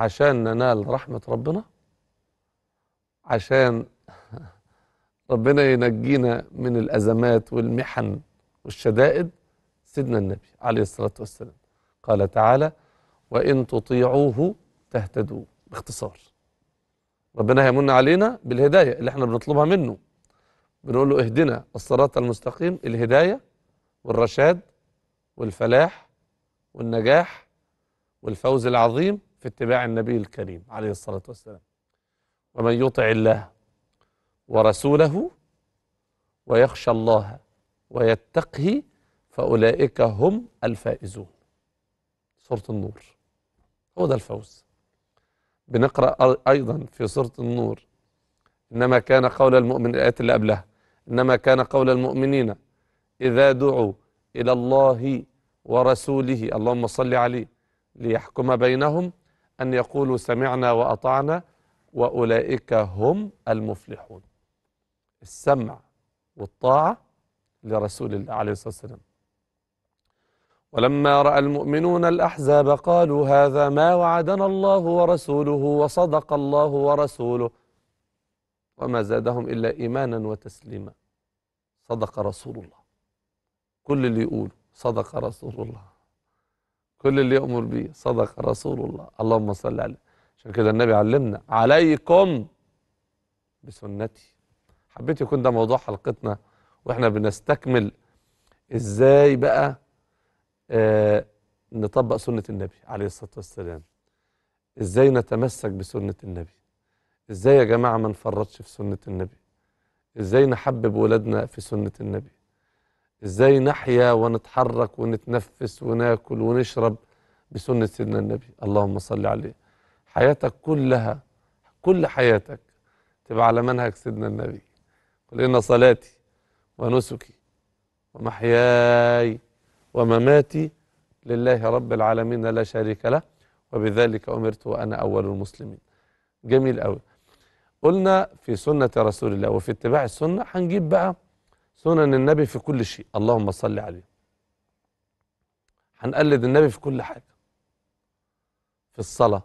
عشان ننال رحمة ربنا عشان ربنا ينجينا من الأزمات والمحن والشدائد سيدنا النبي عليه الصلاة والسلام قال تعالى وإن تطيعوه تهتدوا باختصار ربنا هيمن علينا بالهداية اللي احنا بنطلبها منه بنقول له اهدنا الصراط المستقيم الهداية والرشاد والفلاح والنجاح والفوز العظيم في اتباع النبي الكريم عليه الصلاة والسلام ومن يطع الله ورسوله ويخشى الله ويتقه فأولئك هم الفائزون سورة النور هو ده الفوز بنقرأ أيضا في سورة النور إنما كان قول المؤمن الآيات اللي قبلها إنما كان قول المؤمنين إذا دعوا إلى الله ورسوله اللهم صل عليه ليحكم بينهم أن يقولوا سمعنا وأطعنا وأولئك هم المفلحون السمع والطاعة لرسول الله عليه الصلاة والسلام ولما رأى المؤمنون الأحزاب قالوا هذا ما وعدنا الله ورسوله وصدق الله ورسوله وما زادهم إلا إيمانا وتسليما صدق رسول الله كل اللي يقول صدق رسول الله كل اللي يأمر به صدق رسول الله اللهم صل عليه عشان كده النبي علمنا عليكم بسنتي حبيت يكون ده موضوع حلقتنا واحنا بنستكمل ازاي بقى آه نطبق سنة النبي عليه الصلاة والسلام ازاي نتمسك بسنة النبي ازاي يا جماعة ما نفرطش في سنة النبي ازاي نحبب ولادنا في سنة النبي ازاي نحيا ونتحرك ونتنفس وناكل ونشرب بسنة سيدنا النبي اللهم صل عليه حياتك كلها كل حياتك تبقى على منهج سيدنا النبي قل إن صلاتي ونسكي ومحياي ومماتي لله رب العالمين لا شريك له وبذلك أمرت وأنا أول المسلمين جميل قوي قلنا في سنة رسول الله وفي اتباع السنة هنجيب بقى سنن النبي في كل شيء اللهم صل عليه هنقلد النبي في كل حاجة في الصلاة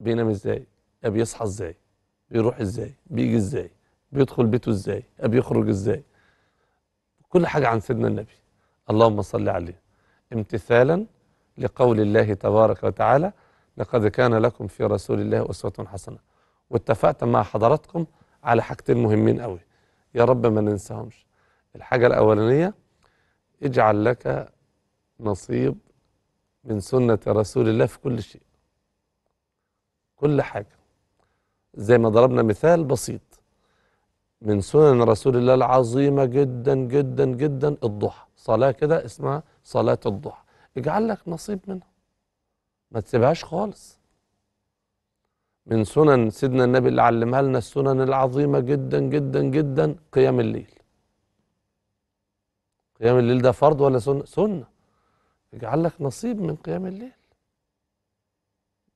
بينام ازاي بيصحى ازاي بيروح ازاي بيجي ازاي بيدخل بيته ازاي بيخرج ازاي كل حاجة عن سيدنا النبي اللهم صل عليه امتثالا لقول الله تبارك وتعالى لقد كان لكم في رسول الله أسوة حسنة واتفقت مع حضراتكم على حاجتين مهمين قوي يا رب ما ننساهمش الحاجة الأولانية اجعل لك نصيب من سنة رسول الله في كل شيء كل حاجة زي ما ضربنا مثال بسيط من سنن رسول الله العظيمة جدا جدا جدا الضحى صلاة كده اسمها صلاة الضحى اجعل لك نصيب منها ما تسيبهاش خالص من سنن سيدنا النبي اللي علمها لنا السنن العظيمة جدا جدا جدا قيام الليل قيام الليل ده فرض ولا سنة سنة اجعل لك نصيب من قيام الليل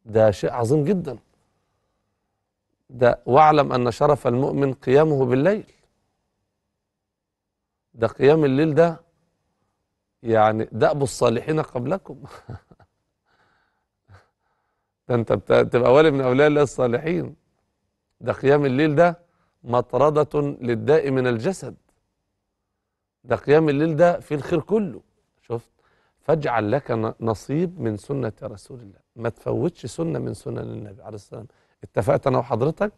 ده شيء عظيم جدا ده واعلم أن شرف المؤمن قيامه بالليل ده قيام الليل ده يعني دأب الصالحين قبلكم ده انت بتبقى ولي من أولياء الله الصالحين ده قيام الليل ده مطردة للداء من الجسد ده قيام الليل ده في الخير كله شفت فاجعل لك نصيب من سنة رسول الله ما تفوتش سنة من سنن النبي عليه الصلاة والسلام اتفقت أنا وحضرتك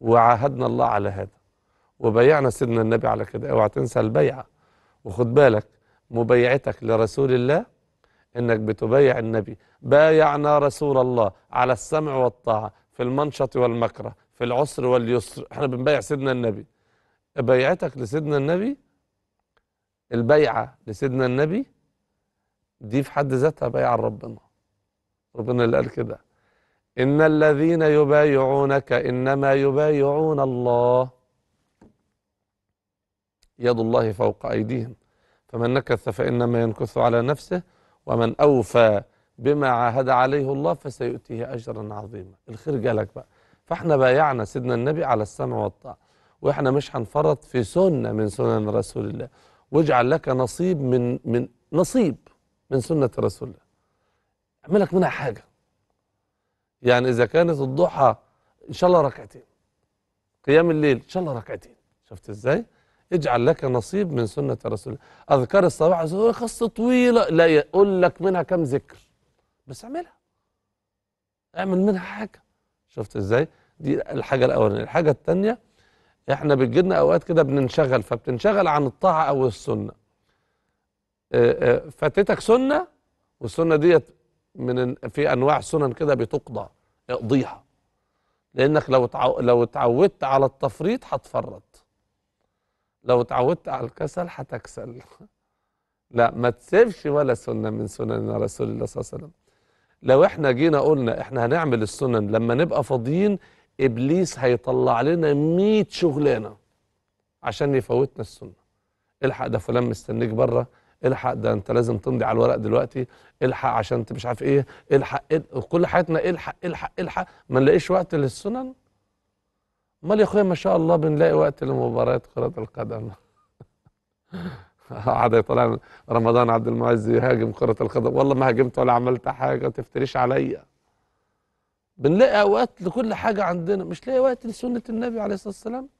وعاهدنا الله على هذا وبيعنا سيدنا النبي على كده اوعى تنسى البيعة وخد بالك مبيعتك لرسول الله انك بتبايع النبي بايعنا رسول الله على السمع والطاعة في المنشط والمكره في العسر واليسر احنا بنبايع سيدنا النبي بيعتك لسيدنا النبي البيعة لسيدنا النبي دي في حد ذاتها بيعة لربنا ربنا اللي قال كده إن الذين يبايعونك إنما يبايعون الله يد الله فوق أيديهم فمن نكث فإنما ينكث على نفسه ومن أوفى بما عاهد عليه الله فسيؤتيه أجرا عظيما الخير جالك بقى فاحنا بايعنا سيدنا النبي على السمع والطاعة واحنا مش هنفرط في سنة من سنن رسول الله واجعل لك نصيب من من نصيب من سنة رسول الله اعمل لك منها حاجة يعني إذا كانت الضحى إن شاء الله ركعتين قيام الليل إن شاء الله ركعتين شفت إزاي؟ اجعل لك نصيب من سنة رسول الله أذكار الصباح قصة طويلة لا يقول لك منها كم ذكر بس اعملها اعمل منها حاجة شفت إزاي؟ دي الحاجة الأولانية الحاجة الثانية احنا بتجيلنا اوقات كده بننشغل فبتنشغل عن الطاعه او السنه آه، آه، فاتتك سنه والسنه ديت من في انواع سنن كده بتقضى اقضيها لانك لو تعو... لو اتعودت على التفريط هتفرط لو اتعودت على الكسل هتكسل لا ما تسيبش ولا سنه من سنن رسول الله صلى الله عليه وسلم لو احنا جينا قلنا احنا هنعمل السنن لما نبقى فاضيين ابليس هيطلع لنا 100 شغلانه عشان يفوتنا السنه الحق ده فلان مستنيك بره الحق ده انت لازم تمضي على الورق دلوقتي الحق عشان انت مش عارف ايه الحق كل حياتنا الحق الحق الحق ما نلاقيش وقت للسنن امال يا اخويا ما شاء الله بنلاقي وقت لمباريات كره القدم قعد يطلع رمضان عبد المعز يهاجم كره القدم والله ما هاجمت ولا عملت حاجه تفتريش عليا بنلاقي اوقات لكل حاجه عندنا مش لاقي وقت لسنه النبي عليه الصلاه والسلام